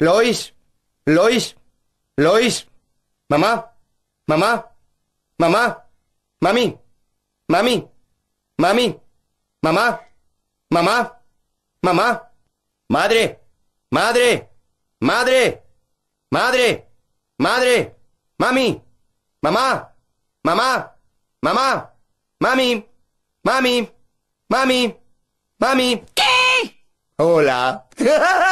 Lois, Lois, Lois, mamá, mamá, mamá, mami, mami, mami, mamá, mamá, mamá, madre, madre, madre, madre, madre, mami, mamá, mamá, mamá, mami, mami, mami, mami. ¿Qué? Hola.